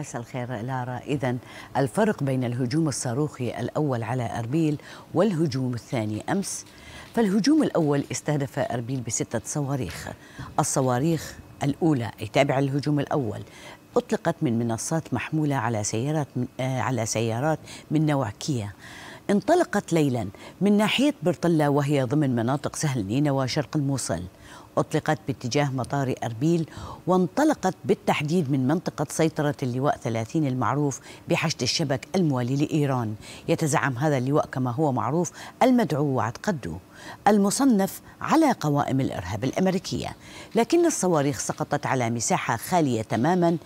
مساء الخير لارا إذا الفرق بين الهجوم الصاروخي الأول على أربيل والهجوم الثاني أمس فالهجوم الأول استهدف أربيل بستة صواريخ الصواريخ الأولى أي تابعة للهجوم الأول أطلقت من منصات محمولة على سيارات آه على سيارات من نوع كيا انطلقت ليلا من ناحية برطلة وهي ضمن مناطق سهل نينوى شرق الموصل أطلقت باتجاه مطار أربيل وانطلقت بالتحديد من منطقة سيطرة اللواء 30 المعروف بحشد الشبك الموالي لإيران يتزعم هذا اللواء كما هو معروف المدعو وعد قدو المصنف على قوائم الإرهاب الأمريكية لكن الصواريخ سقطت على مساحة خالية تماما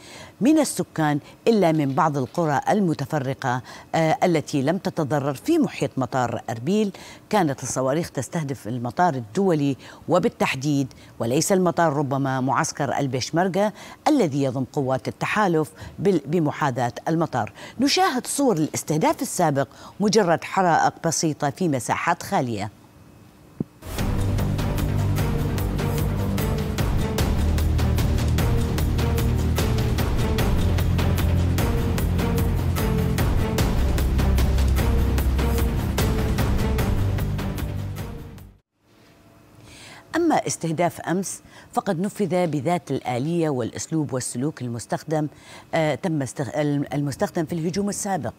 من السكان إلا من بعض القرى المتفرقة آه، التي لم تتضرر في محيط مطار أربيل كانت الصواريخ تستهدف المطار الدولي وبالتحديد وليس المطار ربما معسكر البشمركة الذي يضم قوات التحالف بمحاذاة المطار نشاهد صور الاستهداف السابق مجرد حرائق بسيطة في مساحات خالية أما استهداف أمس فقد نفذ بذات الآلية والأسلوب والسلوك المستخدم آه تم استغ... المستخدم في الهجوم السابق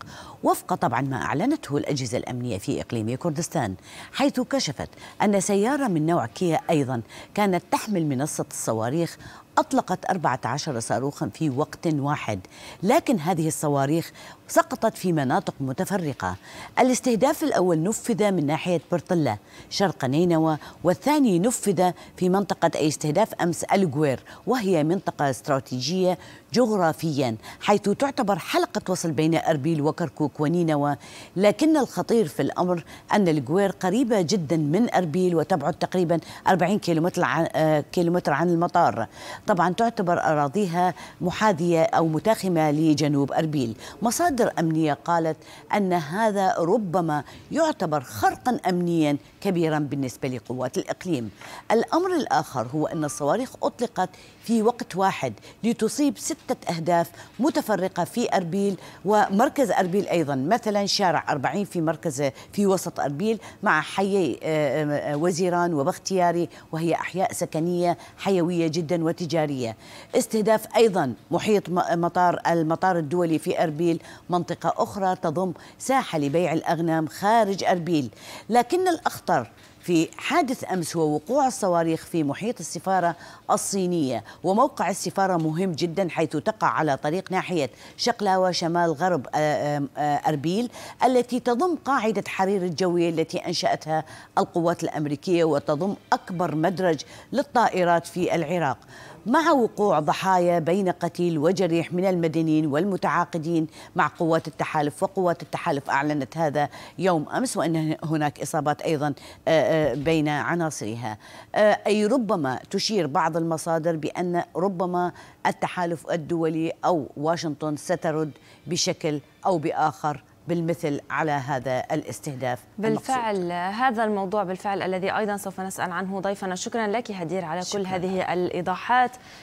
وفق طبعا ما أعلنته الأجهزة الأمنية في إقليم كردستان حيث كشفت أن سيارة من نوع كيا أيضا كانت تحمل منصة الصواريخ أطلقت 14 صاروخا في وقت واحد لكن هذه الصواريخ سقطت في مناطق متفرقة الاستهداف الأول نفذ من ناحية برطلة شرق نينوى والثاني نفذ في منطقة أي استهداف أمس الجوير وهي منطقة استراتيجية جغرافيا حيث تعتبر حلقة وصل بين أربيل وكركوك ونينوى لكن الخطير في الأمر أن الجوير قريبة جدا من أربيل وتبعد تقريبا 40 آه، كيلومتر عن المطار طبعا تعتبر أراضيها محاذية أو متاخمة لجنوب أربيل مصادر أمنية قالت أن هذا ربما يعتبر خرقا أمنيا كبيرا بالنسبة لقوات الإقليم الأمر الآخر هو أن الصواريخ أطلقت في وقت واحد لتصيب ستة أهداف متفرقة في أربيل ومركز أربيل أيضا مثلا شارع 40 في مركز في وسط أربيل مع حي آه، آه، آه، وزيران وبختياري وهي أحياء سكنية حيوية جدا وتجارية التجارية استهداف أيضا محيط مطار المطار الدولي في أربيل منطقة أخرى تضم ساحة لبيع الأغنام خارج أربيل لكن الأخطر في حادث امس هو وقوع الصواريخ في محيط السفاره الصينيه وموقع السفاره مهم جدا حيث تقع على طريق ناحيه شقلاوه شمال غرب آه، آه، اربيل التي تضم قاعده حرير الجويه التي انشاتها القوات الامريكيه وتضم اكبر مدرج للطائرات في العراق مع وقوع ضحايا بين قتيل وجريح من المدنيين والمتعاقدين مع قوات التحالف وقوات التحالف أعلنت هذا يوم أمس وأن هناك إصابات أيضا آه، آه، بين عناصرها آه، أي ربما تشير بعض المصادر بأن ربما التحالف الدولي أو واشنطن سترد بشكل أو بآخر بالمثل على هذا الاستهداف بالفعل المقصود. هذا الموضوع بالفعل الذي ايضا سوف نسال عنه ضيفنا شكرا لك هدير على شكرا. كل هذه الايضاحات